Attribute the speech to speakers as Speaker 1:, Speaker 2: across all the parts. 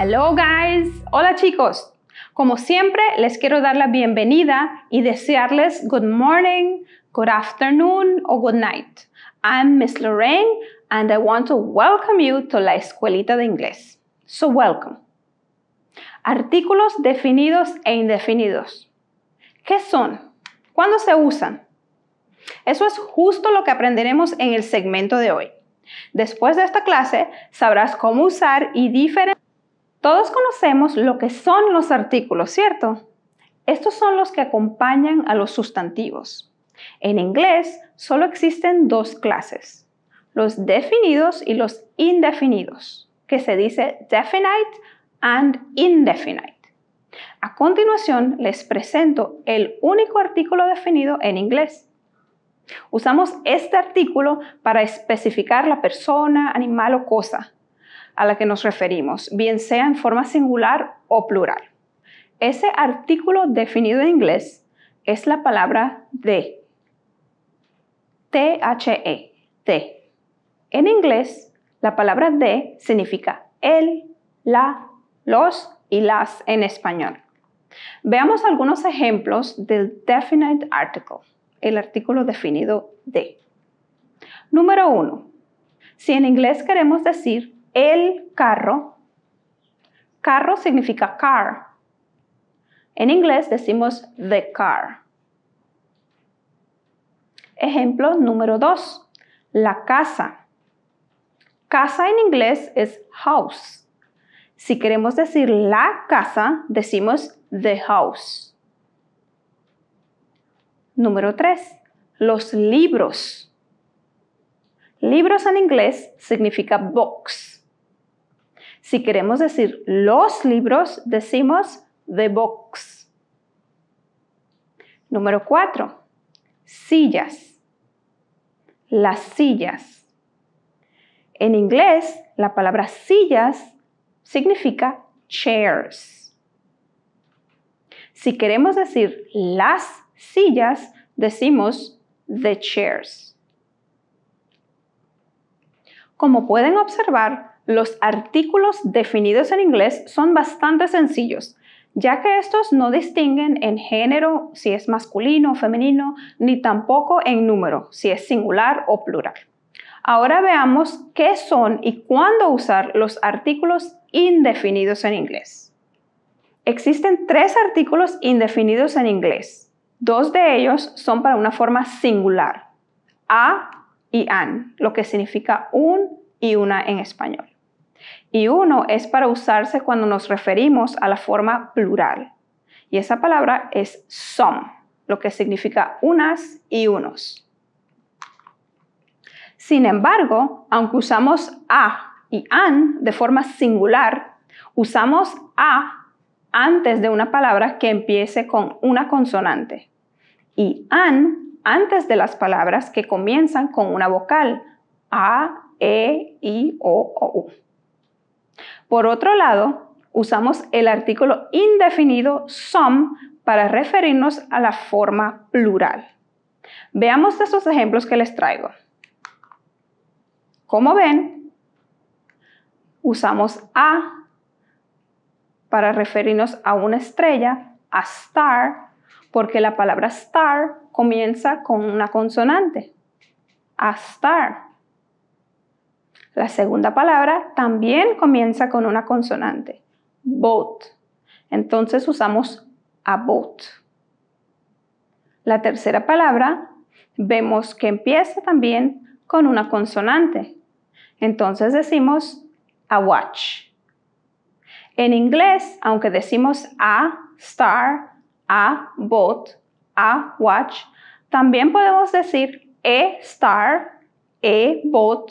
Speaker 1: Hello guys, hola chicos. Como siempre, les quiero dar la bienvenida y desearles good morning, good afternoon o good night. I'm Miss Lorraine and I want to welcome you to la escuelita de inglés. So welcome. Artículos definidos e indefinidos. ¿Qué son? ¿Cuándo se usan? Eso es justo lo que aprenderemos en el segmento de hoy. Después de esta clase sabrás cómo usar y diferenciar. Todos conocemos lo que son los artículos, ¿cierto? Estos son los que acompañan a los sustantivos. En inglés solo existen dos clases, los definidos y los indefinidos, que se dice definite and indefinite. A continuación les presento el único artículo definido en inglés. Usamos este artículo para especificar la persona, animal o cosa a la que nos referimos, bien sea en forma singular o plural. Ese artículo definido en inglés es la palabra de. T-H-E, de. En inglés, la palabra de significa el, la, los y las en español. Veamos algunos ejemplos del definite article, el artículo definido de. Número 1. Si en inglés queremos decir el carro, carro significa car. En inglés decimos the car. Ejemplo número 2. La casa. Casa en inglés es house. Si queremos decir la casa, decimos the house. Número 3. Los libros. Libros en inglés significa box. Si queremos decir los libros, decimos the box. Número 4. Sillas. Las sillas. En inglés, la palabra sillas significa chairs. Si queremos decir las sillas, decimos the chairs. Como pueden observar, los artículos definidos en inglés son bastante sencillos, ya que estos no distinguen en género si es masculino o femenino, ni tampoco en número si es singular o plural. Ahora veamos qué son y cuándo usar los artículos indefinidos en inglés. Existen tres artículos indefinidos en inglés. Dos de ellos son para una forma singular, a y an, lo que significa un y una en español. Y uno es para usarse cuando nos referimos a la forma plural. Y esa palabra es some, lo que significa unas y unos. Sin embargo, aunque usamos a y an de forma singular, usamos a antes de una palabra que empiece con una consonante y an antes de las palabras que comienzan con una vocal a, e, i, o, o, u. Por otro lado, usamos el artículo indefinido some para referirnos a la forma plural. Veamos estos ejemplos que les traigo. Como ven, usamos a para referirnos a una estrella, a star, porque la palabra star comienza con una consonante, a star. La segunda palabra también comienza con una consonante, boat. Entonces usamos a boat. La tercera palabra vemos que empieza también con una consonante, entonces decimos a watch. En inglés, aunque decimos a star, a bot, a watch, también podemos decir e star, e boat,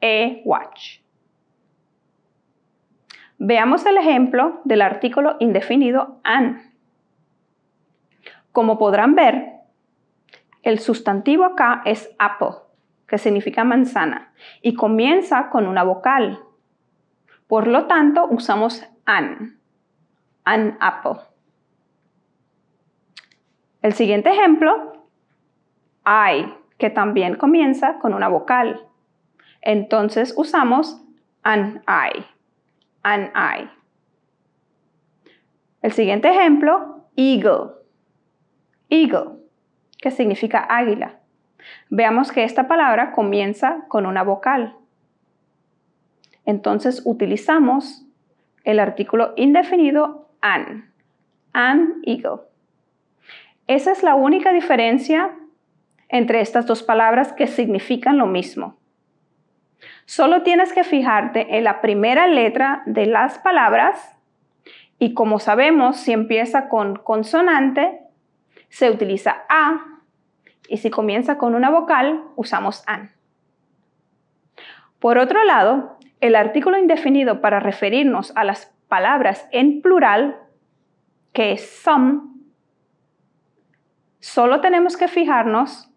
Speaker 1: e watch. Veamos el ejemplo del artículo indefinido an. Como podrán ver, el sustantivo acá es apple que significa manzana, y comienza con una vocal. Por lo tanto, usamos an, an apple. El siguiente ejemplo, I, que también comienza con una vocal. Entonces usamos an I, an I. El siguiente ejemplo, eagle, eagle, que significa águila. Veamos que esta palabra comienza con una vocal. Entonces utilizamos el artículo indefinido an, an eagle. Esa es la única diferencia entre estas dos palabras que significan lo mismo. Solo tienes que fijarte en la primera letra de las palabras y como sabemos, si empieza con consonante, se utiliza a y si comienza con una vocal, usamos an. Por otro lado, el artículo indefinido para referirnos a las palabras en plural, que es some, solo tenemos que fijarnos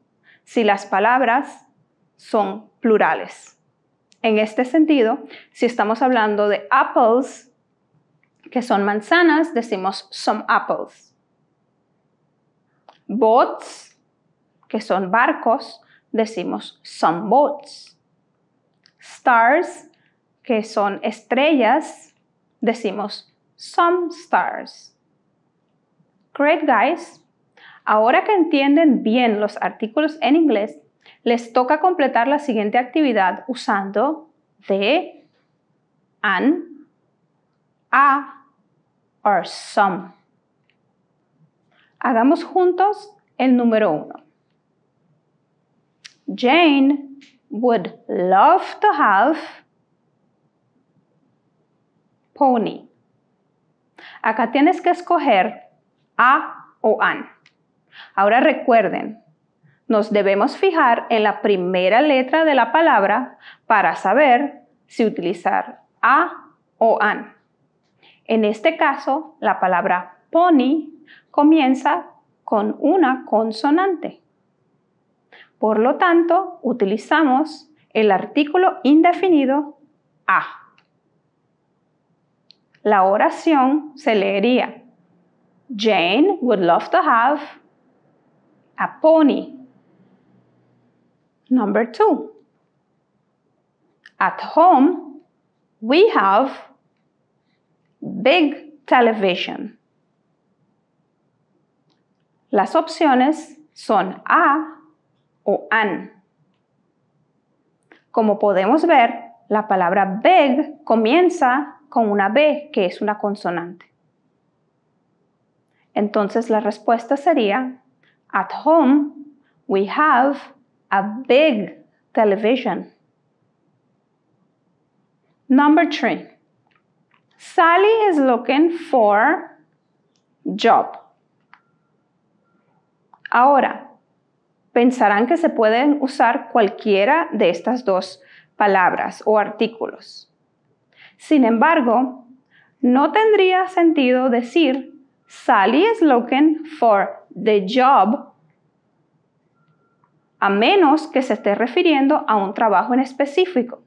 Speaker 1: si las palabras son plurales. En este sentido, si estamos hablando de apples, que son manzanas, decimos some apples. Bots, que son barcos, decimos some boats. Stars, que son estrellas, decimos some stars. Great guys, ahora que entienden bien los artículos en inglés, les toca completar la siguiente actividad usando the, an, a or some. Hagamos juntos el número uno. Jane would love to have pony. Acá tienes que escoger a o an. Ahora recuerden, nos debemos fijar en la primera letra de la palabra para saber si utilizar a o an. En este caso, la palabra pony comienza con una consonante. Por lo tanto, utilizamos el artículo indefinido a. La oración se leería Jane would love to have a pony. Number two. At home, we have big television. Las opciones son A, o an. Como podemos ver, la palabra big comienza con una B, que es una consonante. Entonces la respuesta sería, at home we have a big television. Number three, Sally is looking for job. Ahora, pensarán que se pueden usar cualquiera de estas dos palabras o artículos. Sin embargo, no tendría sentido decir Sally is looking for the job a menos que se esté refiriendo a un trabajo en específico.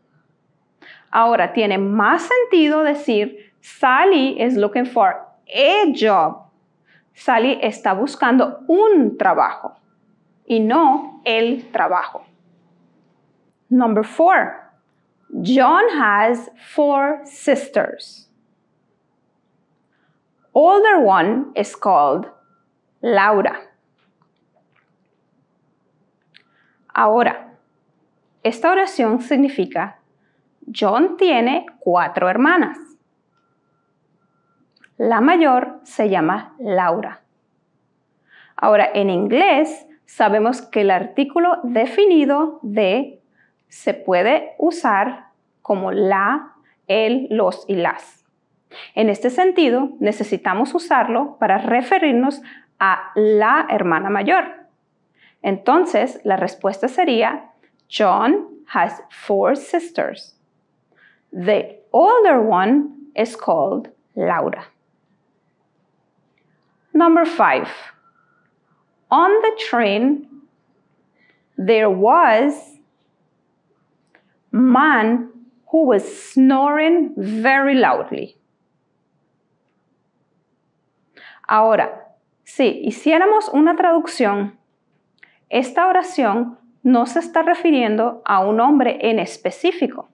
Speaker 1: Ahora tiene más sentido decir Sally is looking for a job. Sally está buscando un trabajo y no el trabajo. Number four, John has four sisters. Older one is called Laura. Ahora, esta oración significa John tiene cuatro hermanas. La mayor se llama Laura. Ahora, en inglés, sabemos que el artículo definido de se puede usar como la, el, los y las. En este sentido, necesitamos usarlo para referirnos a la hermana mayor. Entonces, la respuesta sería, John has four sisters. The older one is called Laura. Number five on the train, there was man who was snoring very loudly. Ahora, si hiciéramos una traducción, esta oración no se está refiriendo a un hombre en específico,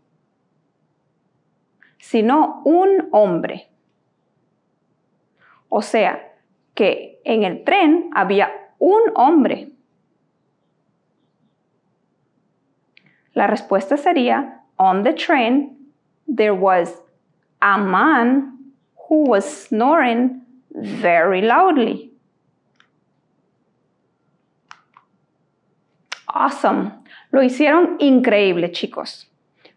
Speaker 1: sino un hombre. O sea, que en el tren había un hombre? La respuesta sería, on the train, there was a man who was snoring very loudly. Awesome. Lo hicieron increíble, chicos.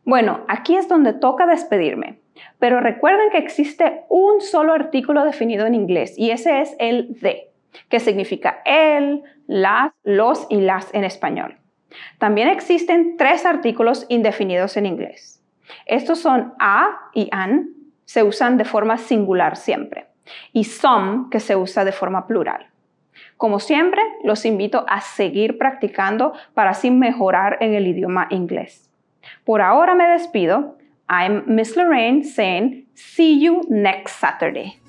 Speaker 1: Bueno, aquí es donde toca despedirme. Pero recuerden que existe un solo artículo definido en inglés y ese es el de que significa el, las, los y las en español. También existen tres artículos indefinidos en inglés. Estos son a y an, se usan de forma singular siempre, y some, que se usa de forma plural. Como siempre, los invito a seguir practicando para así mejorar en el idioma inglés. Por ahora me despido. I'm Miss Lorraine saying, see you next Saturday.